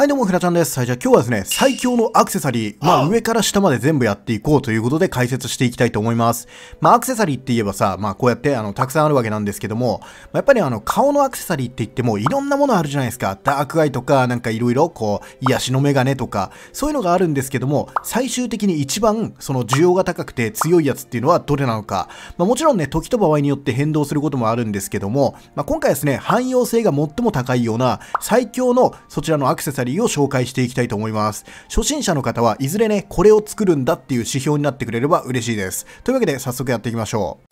はいどうも、ひらちゃんです。はい、じゃあ今日はですね、最強のアクセサリー、まあ上から下まで全部やっていこうということで解説していきたいと思います。まあアクセサリーって言えばさ、まあこうやってあの、たくさんあるわけなんですけども、まあ、やっぱりあの、顔のアクセサリーって言ってもいろんなものあるじゃないですか。ダークアイとか、なんかいろいろこう、癒しのメガネとか、そういうのがあるんですけども、最終的に一番その需要が高くて強いやつっていうのはどれなのか。まあもちろんね、時と場合によって変動することもあるんですけども、まあ今回ですね、汎用性が最も高いような最強のそちらのアクセサリーリーを紹介していきたいと思います。初心者の方はいずれね、これを作るんだっていう指標になってくれれば嬉しいです。というわけで早速やっていきましょう。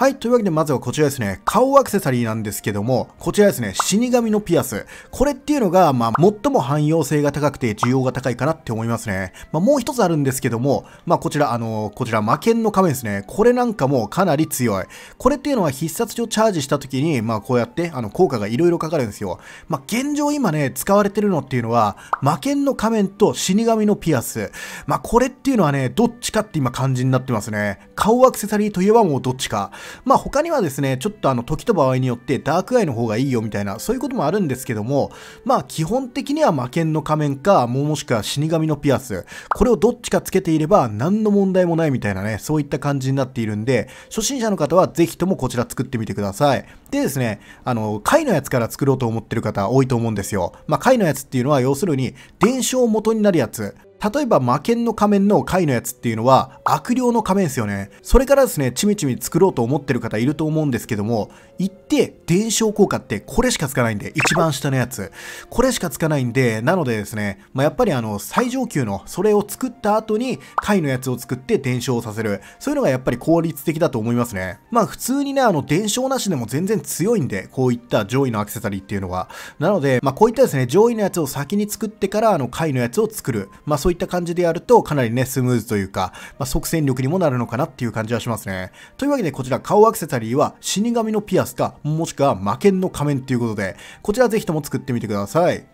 はい。というわけで、まずはこちらですね。顔アクセサリーなんですけども、こちらですね、死神のピアス。これっていうのが、まあ、最も汎用性が高くて需要が高いかなって思いますね。まあ、もう一つあるんですけども、まあ、こちら、あのー、こちら、魔剣の仮面ですね。これなんかもかなり強い。これっていうのは必殺値をチャージした時に、まあ、こうやって、あの、効果がいろいろかかるんですよ。まあ、現状今ね、使われてるのっていうのは、魔剣の仮面と死神のピアス。まあ、これっていうのはね、どっちかって今感じになってますね。顔アクセサリーといえばもうどっちか。まあ他にはですね、ちょっとあの時と場合によってダークアイの方がいいよみたいな、そういうこともあるんですけども、まあ基本的には魔剣の仮面か、もしくは死神のピアス、これをどっちかつけていれば何の問題もないみたいなね、そういった感じになっているんで、初心者の方はぜひともこちら作ってみてください。でですね、あの、貝のやつから作ろうと思ってる方多いと思うんですよ。まあ貝のやつっていうのは要するに、伝承元になるやつ。例えば魔剣の仮面の貝のやつっていうのは悪霊の仮面ですよね。それからですね、ちみちみ作ろうと思ってる方いると思うんですけども、行って伝承効果ってこれしかつかないんで、一番下のやつ。これしかつかないんで、なのでですね、まあ、やっぱりあの、最上級の、それを作った後に貝のやつを作って伝承させる。そういうのがやっぱり効率的だと思いますね。まあ普通にね、あの、伝承なしでも全然強いんで、こういった上位のアクセサリーっていうのは。なので、まあこういったですね、上位のやつを先に作ってから、あの、貝のやつを作る。まあういった感じでやるとかなりね、スムーズというか、まあ、即戦力にもなるのかなっていう感じはしますね。というわけでこちら顔アクセサリーは死神のピアスか、もしくは魔剣の仮面ということで、こちらぜひとも作ってみてください。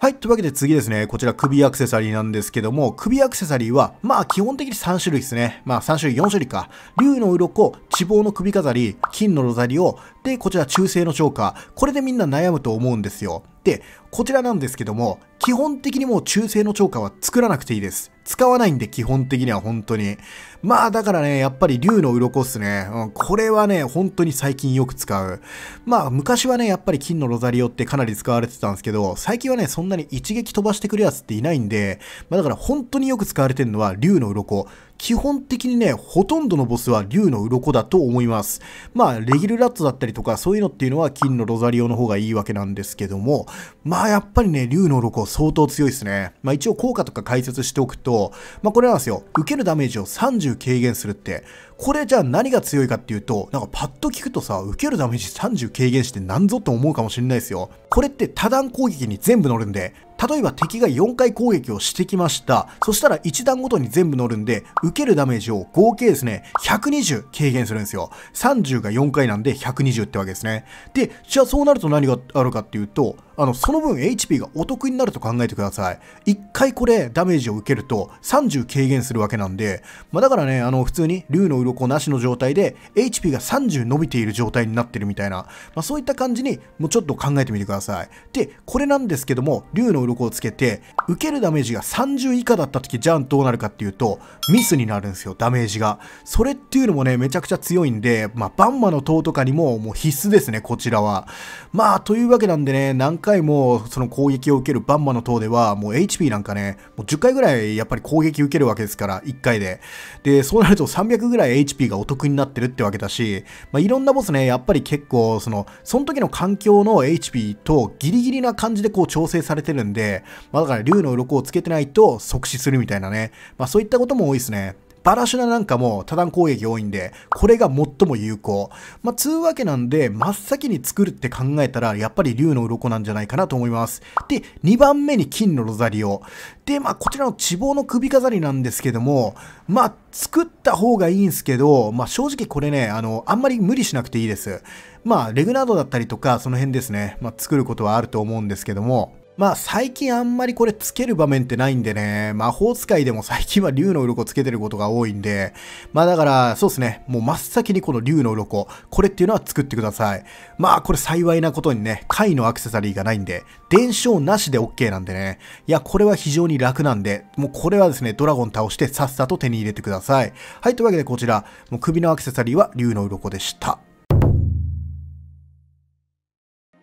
はい。というわけで次ですね。こちら首アクセサリーなんですけども、首アクセサリーは、まあ基本的に3種類ですね。まあ3種類、4種類か。竜の鱗、地肪の首飾り、金のロザリオ、で、こちら中性のチョーカー。これでみんな悩むと思うんですよ。で、こちらなんですけども、基本的にもう中性の超過は作らなくていいです。使わないんで、基本的には本当に。まあ、だからね、やっぱり竜の鱗っすね、うん。これはね、本当に最近よく使う。まあ、昔はね、やっぱり金のロザリオってかなり使われてたんですけど、最近はね、そんなに一撃飛ばしてくるやつっていないんで、まあだから本当によく使われてるのは竜の鱗。基本的にね、ほとんどのボスは竜の鱗だと思います。まあ、レギルラットだったりとか、そういうのっていうのは金のロザリオの方がいいわけなんですけども、まあ、やっぱりね、竜の鱗相当強いですね。まあ、一応効果とか解説しておくと、まあ、これなんですよ。受けるダメージを30軽減するって、これじゃあ何が強いかっていうと、なんかパッと聞くとさ、受けるダメージ30軽減してなんぞと思うかもしれないですよ。これって多段攻撃に全部乗るんで、例えば敵が4回攻撃をしてきました。そしたら1段ごとに全部乗るんで、受けるダメージを合計ですね、120軽減するんですよ。30が4回なんで120ってわけですね。で、じゃあそうなると何があるかっていうと、あの、その分 HP がお得になると考えてください。一回これダメージを受けると30軽減するわけなんで、まあ、だからね、あの、普通に竜の鱗なしの状態で HP が30伸びている状態になってるみたいな、まあ、そういった感じにもうちょっと考えてみてください。で、これなんですけども、竜の鱗をつけて、受けるダメージが30以下だった時、じゃんどうなるかっていうと、ミスになるんですよ、ダメージが。それっていうのもね、めちゃくちゃ強いんで、まあ、バンマの塔とかにももう必須ですね、こちらは。まあ、というわけなんでね、回もその攻撃を受けるバンマの塔では、もう HP なんかね、もう10回ぐらいやっぱり攻撃受けるわけですから、1回で。で、そうなると300ぐらい HP がお得になってるってわけだし、まあ、いろんなボスね、やっぱり結構、その、その時の環境の HP とギリギリな感じでこう調整されてるんで、まあ、だから竜の鱗をつけてないと即死するみたいなね、まあそういったことも多いですね。バラシュナなんかも多段攻撃多いんで、これが最も有効。まあ、つうわけなんで、真っ先に作るって考えたら、やっぱり竜の鱗なんじゃないかなと思います。で、2番目に金のロザリオ。で、まあ、こちらの脂望の首飾りなんですけども、まあ、作った方がいいんですけど、まあ、正直これね、あの、あんまり無理しなくていいです。まあ、レグナードだったりとか、その辺ですね。まあ、作ることはあると思うんですけども、まあ最近あんまりこれつける場面ってないんでね、魔法使いでも最近は竜の鱗つけてることが多いんで、まあだからそうですね、もう真っ先にこの竜の鱗、これっていうのは作ってください。まあこれ幸いなことにね、貝のアクセサリーがないんで、伝承なしで OK なんでね、いやこれは非常に楽なんで、もうこれはですね、ドラゴン倒してさっさと手に入れてください。はい、というわけでこちら、もう首のアクセサリーは竜の鱗でした。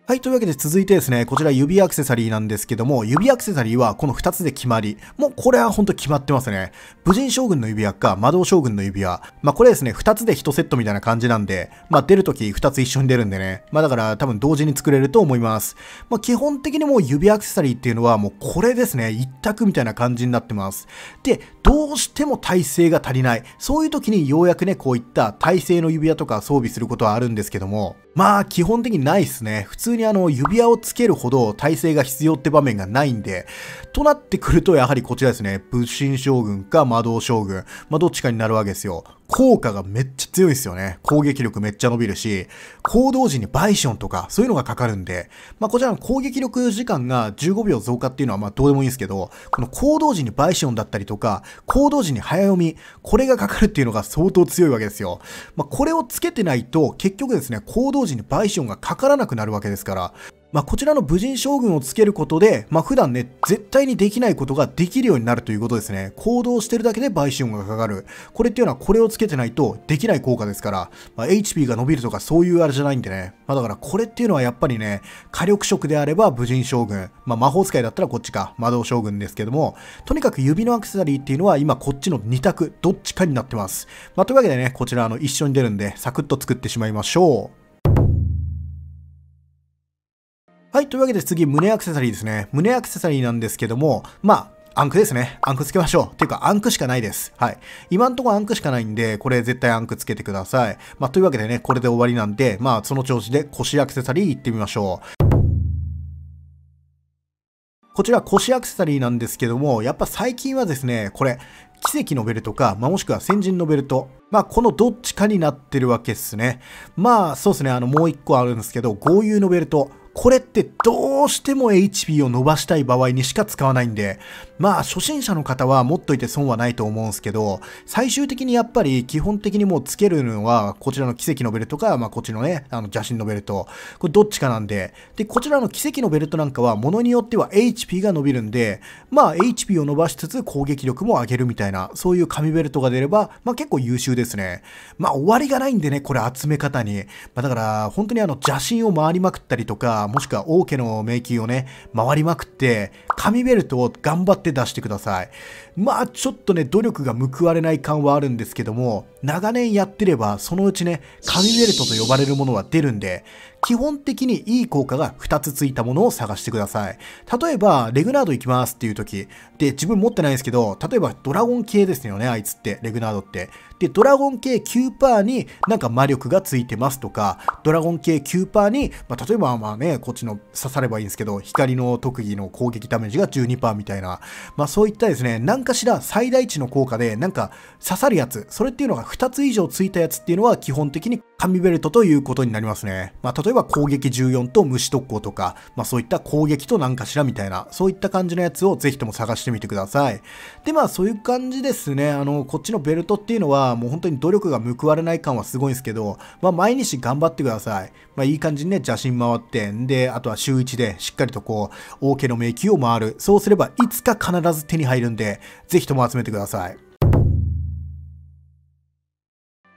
はい。というわけで続いてですね、こちら指アクセサリーなんですけども、指アクセサリーはこの2つで決まり、もうこれはほんと決まってますね。武人将軍の指輪か、魔導将軍の指輪。まあこれですね、2つで1セットみたいな感じなんで、まあ出るとき2つ一緒に出るんでね。まあだから多分同時に作れると思います。まあ基本的にもう指アクセサリーっていうのはもうこれですね、一択みたいな感じになってます。で、どうしても耐性が足りない。そういう時にようやくね、こういった耐性の指輪とか装備することはあるんですけども、まあ基本的にないっすね。普通ににあの指輪をつけるほど体勢が必要って場面がないんで、となってくるとやはりこちらですね、武神将軍か魔導将軍、まあどっちかになるわけですよ。効果がめっちゃ強いですよね。攻撃力めっちゃ伸びるし、行動時にバイションとか、そういうのがかかるんで、まあ、こちらの攻撃力時間が15秒増加っていうのはまどうでもいいんですけど、この行動時にバイションだったりとか、行動時に早読み、これがかかるっていうのが相当強いわけですよ。まあ、これをつけてないと、結局ですね、行動時にバイションがかからなくなるわけですから、まあ、こちらの武人将軍をつけることで、まあ、普段ね、絶対にできないことができるようになるということですね。行動してるだけで倍視がかかる。これっていうのはこれをつけてないとできない効果ですから、まあ、HP が伸びるとかそういうあれじゃないんでね。まあ、だからこれっていうのはやっぱりね、火力色であれば武人将軍、まあ、魔法使いだったらこっちか、魔導将軍ですけども、とにかく指のアクセサリーっていうのは今こっちの2択、どっちかになってます。まあ、というわけでね、こちらあの一緒に出るんで、サクッと作ってしまいましょう。はい、というわけで次、胸アクセサリーですね。胸アクセサリーなんですけども、まあ、アンクですね。アンクつけましょう。ていうか、アンクしかないです。はい。今んところアンクしかないんで、これ絶対アンクつけてください。まあ、というわけでね、これで終わりなんで、まあ、その調子で腰アクセサリー行ってみましょう。こちら腰アクセサリーなんですけども、やっぱ最近はですね、これ、奇跡のベルトか、まあ、もしくは先人のベルト。まあ、このどっちかになってるわけっすね。まあ、そうですね、あの、もう一個あるんですけど、豪遊のベルト。これってどうしても HP を伸ばしたい場合にしか使わないんで、まあ初心者の方は持っといて損はないと思うんすけど、最終的にやっぱり基本的にもうつけるのは、こちらの奇跡のベルトか、まあこっちのね、あの邪神のベルト、これどっちかなんで、で、こちらの奇跡のベルトなんかは、ものによっては HP が伸びるんで、まあ HP を伸ばしつつ攻撃力も上げるみたいな、そういう紙ベルトが出れば、まあ結構優秀ですね。まあ終わりがないんでね、これ集め方に。まあだから、本当にあの邪神を回りまくったりとか、もしくは王家の迷宮をね、回りまくって、紙ベルトを頑張って出してください。まあ、ちょっとね、努力が報われない感はあるんですけども、長年やってれば、そのうちね、紙ベルトと呼ばれるものは出るんで、基本的にいい効果が2つついたものを探してください。例えば、レグナード行きますっていう時、で、自分持ってないんですけど、例えばドラゴン系ですよね、あいつって、レグナードって。で、ドラゴン系9%になんか魔力がついてますとか、ドラゴン系9%に、まあ、例えばまあね、こっちの刺さればいいんですけど、光の特技の攻撃ダメージが12%みたいな、まあそういったですね、何かしら最大値の効果で、なんか刺さるやつ、それっていうのが2つ以上ついたやつっていうのは基本的に神ベルトということになりますね。まあ、例えば攻撃14と虫特攻とか、まあ、そういった攻撃と何かしらみたいな、そういった感じのやつをぜひとも探してみてください。で、まあ、そういう感じですね。あの、こっちのベルトっていうのは、もう本当に努力が報われない感はすごいんですけど、まあ、毎日頑張ってください。まあ、いい感じにね、邪神回って、んで、あとは週1でしっかりとこう、王家の迷宮を回る。そうすれば、いつか必ず手に入るんで、ぜひとも集めてください。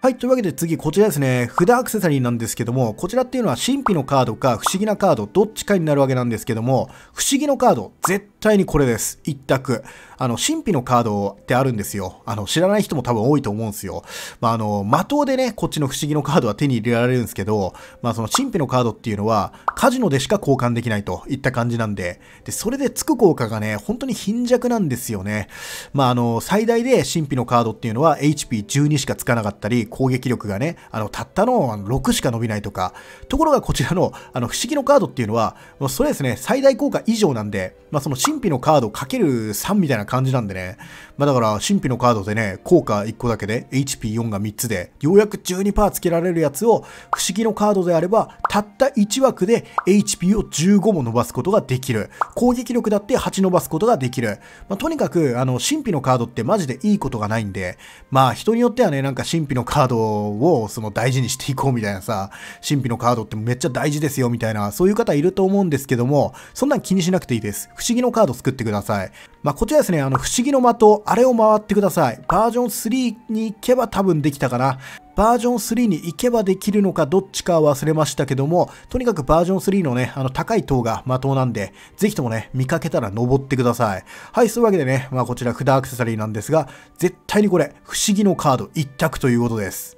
はい、というわけで次こちらですね。札アクセサリーなんですけども、こちらっていうのは神秘のカードか不思議なカード、どっちかになるわけなんですけども、不思議のカード、絶対にこれです。一択。あの、神秘のカードってあるんですよ。あの、知らない人も多分多いと思うんですよ。まあ、あの、的でね、こっちの不思議のカードは手に入れられるんですけど、まあ、その神秘のカードっていうのは、カジノでしか交換できないといった感じなんで、で、それでつく効果がね、本当に貧弱なんですよね。まあ、あの、最大で神秘のカードっていうのは HP12 しかつかなかったり、攻撃力がね、あの、たったの6しか伸びないとか、ところがこちらの、あの、不思議のカードっていうのは、それですね、最大効果以上なんで、まあ、その神秘のカードかける3みたいな感じなんでね、まあだから、神秘のカードでね、効果1個だけで、HP4 が3つで、ようやく12%つけられるやつを、不思議のカードであれば、たった1枠で HP を15も伸ばすことができる。攻撃力だって8伸ばすことができる。まあ、とにかく、あの、神秘のカードってマジでいいことがないんで、まあ人によってはね、なんか神秘のカードをその大事にしていこうみたいなさ、神秘のカードってめっちゃ大事ですよみたいな、そういう方いると思うんですけども、そんなん気にしなくていいです。不思議のカード作ってください。まあ、こちらですね、あの、不思議の的、あれを回ってください。バージョン3に行けば多分できたかな。バージョン3に行けばできるのかどっちか忘れましたけども、とにかくバージョン3のね、あの高い塔が的なんで、ぜひともね、見かけたら登ってください。はい、そういうわけでね、まあこちら札アクセサリーなんですが、絶対にこれ、不思議のカード一択ということです。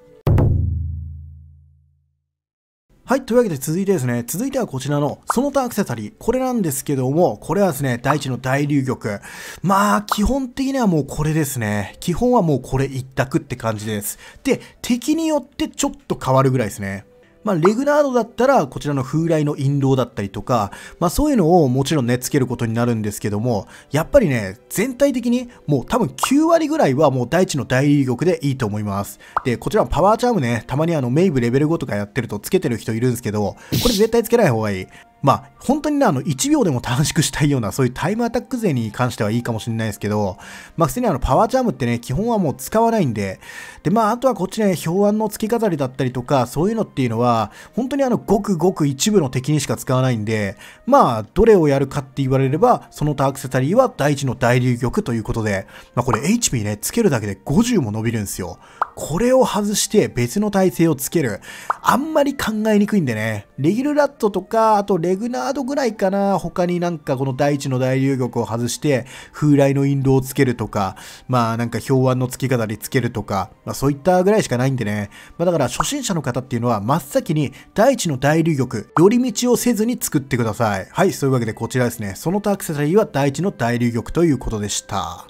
はい。というわけで続いてですね、続いてはこちらのその他アクセサリー。これなんですけども、これはですね、大地の大流玉。まあ、基本的にはもうこれですね。基本はもうこれ一択って感じです。で、敵によってちょっと変わるぐらいですね。まあ、レグナードだったら、こちらの風来の印籠だったりとか、まあ、そういうのをもちろんね、つけることになるんですけども、やっぱりね、全体的に、もう多分9割ぐらいはもう大地の大流玉でいいと思います。で、こちらパワーチャームね、たまにあの、メイブレベル5とかやってるとつけてる人いるんですけど、これ絶対つけない方がいい。まあ、本当にね、あの、1秒でも短縮したいような、そういうタイムアタック勢に関してはいいかもしれないですけど、まあ、普通にあの、パワーチャームってね、基本はもう使わないんで、で、まあ、あとはこっちね、表案の付け飾りだったりとか、そういうのっていうのは、本当にあの、ごくごく一部の敵にしか使わないんで、まあ、どれをやるかって言われれば、そのタアクセサリーは第一の大流玉ということで、まあ、これ HP ね、つけるだけで50も伸びるんですよ。これを外して別の体勢をつける。あんまり考えにくいんでね、レギュラットとか、あとレグナードぐらいかな、他になんかこの大地の大流玉を外して、風来の引導をつけるとか、まあなんか氷腕の付き方につけるとか、まあそういったぐらいしかないんでね。まあだから初心者の方っていうのは真っ先に大地の大流玉、寄り道をせずに作ってください。はい、そういうわけでこちらですね。その他アクセサリーは大地の大流玉ということでした。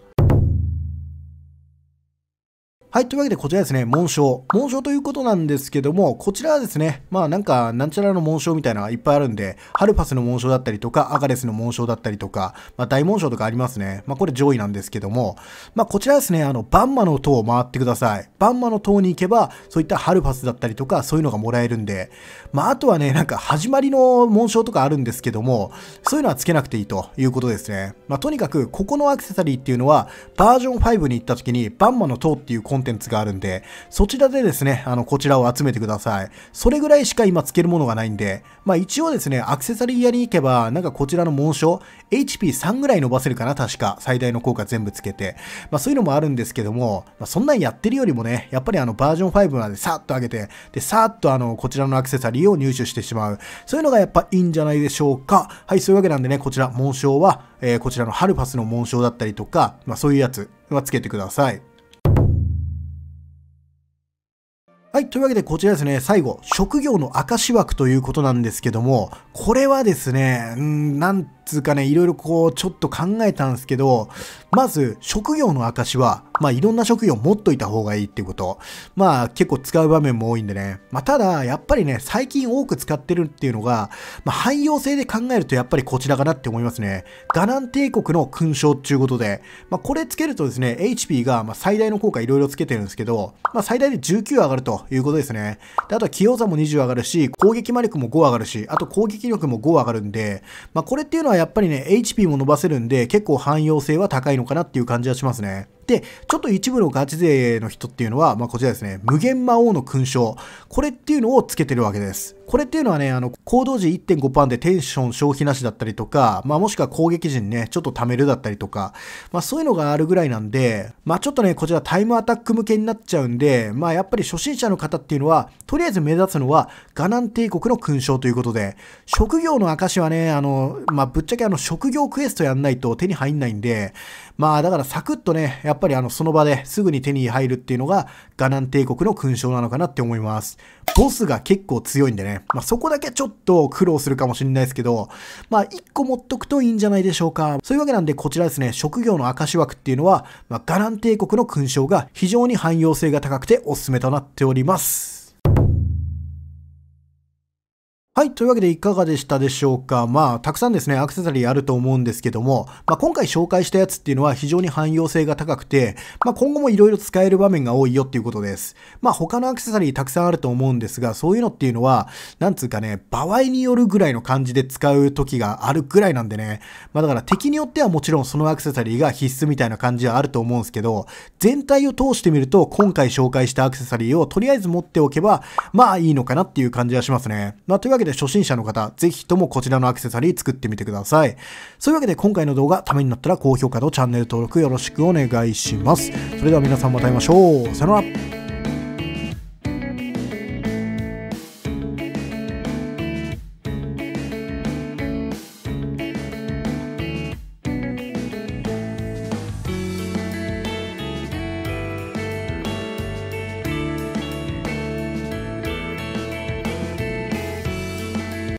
はい、というわけでこちらですね、紋章。紋章ということなんですけども、こちらはですね、まあなんか、なんちゃらの紋章みたいなのがいっぱいあるんで、ハルパスの紋章だったりとか、アガレスの紋章だったりとか、まあ大紋章とかありますね。まあこれ上位なんですけども、まあこちらですね、あの、バンマの塔を回ってください。バンマの塔に行けば、そういったハルパスだったりとか、そういうのがもらえるんで、まああとはね、なんか始まりの紋章とかあるんですけども、そういうのはつけなくていいということですね。まあとにかく、ここのアクセサリーっていうのは、バージョン5に行った時に、バンマの塔っていうコンテテンツがあるんで、そちらでですね、あの、こちらを集めてください。それぐらいしか今つけるものがないんで、まあ一応ですね、アクセサリー屋に行けば、なんかこちらの紋章、HP3 ぐらい伸ばせるかな、確か。最大の効果全部つけて。まあそういうのもあるんですけども、まあ、そんなんやってるよりもね、やっぱりあの、バージョン5までさっと上げて、で、さっとあの、こちらのアクセサリーを入手してしまう。そういうのがやっぱいいんじゃないでしょうか。はい、そういうわけなんでね、こちら、紋章は、えー、こちらのハルパスの紋章だったりとか、まあそういうやつはつけてください。はい、というわけでこちらですね、最後、職業の証枠ということなんですけども、これはですね、んなんつうかね、いろいろこう、ちょっと考えたんですけど、まず、職業の証は、まあ、いろんな職業持っといた方がいいっていうこと。まあ、結構使う場面も多いんでね。まあ、ただ、やっぱりね、最近多く使ってるっていうのが、まあ、汎用性で考えるとやっぱりこちらかなって思いますね。ガナン帝国の勲章っていうことで、まあ、これつけるとですね、HP が、ま最大の効果いろいろつけてるんですけど、まあ、最大で19上がるということですね。で、あとは器用さも20上がるし、攻撃魔力も5上がるし、あと攻撃力も5上がるんで、まあ、これっていうのはやっぱりね、HP も伸ばせるんで、結構汎用性は高いのかなっていう感じはしますね。で、、ちょっと一部のガチ勢の人っていうのは、まあ、こちらですね、無限魔王の勲章。これっていうのをつけてるわけです。これっていうのはね、あの、行動時1.5パンでテンション消費なしだったりとか、まあ、もしくは攻撃時にね、ちょっと貯めるだったりとか、まあ、そういうのがあるぐらいなんで、まあ、ちょっとね、こちらタイムアタック向けになっちゃうんで、まあ、やっぱり初心者の方っていうのは、とりあえず目立つのは、ガナン帝国の勲章ということで、職業の証はね、あの、まあ、ぶっちゃけあの、職業クエストやんないと手に入んないんで、まあ、だからサクッとね、やっっぱりあの、その場ですぐに手に入るっていうのが、ガナン帝国の勲章なのかなって思います。ボスが結構強いんでね。まあ、そこだけちょっと苦労するかもしれないですけど、まあ、一個持っとくといいんじゃないでしょうか。そういうわけなんで、こちらですね、職業の証枠っていうのは、まあ、ガラン帝国の勲章が非常に汎用性が高くておすすめとなっております。はい。というわけでいかがでしたでしょうかまあ、たくさんですね、アクセサリーあると思うんですけども、まあ、今回紹介したやつっていうのは非常に汎用性が高くて、まあ、今後も色々使える場面が多いよっていうことです。まあ、他のアクセサリーたくさんあると思うんですが、そういうのっていうのは、なんつうかね、場合によるぐらいの感じで使う時があるぐらいなんでね、まあ、だから敵によってはもちろんそのアクセサリーが必須みたいな感じはあると思うんですけど、全体を通してみると、今回紹介したアクセサリーをとりあえず持っておけば、まあいいのかなっていう感じはしますね。まあ、というわけでで初心者の方、ぜひともこちらのアクセサリー作ってみてください。そういうわけで今回の動画、ためになったら高評価とチャンネル登録よろしくお願いします。それでは皆さんまた会いましょう。さよなら。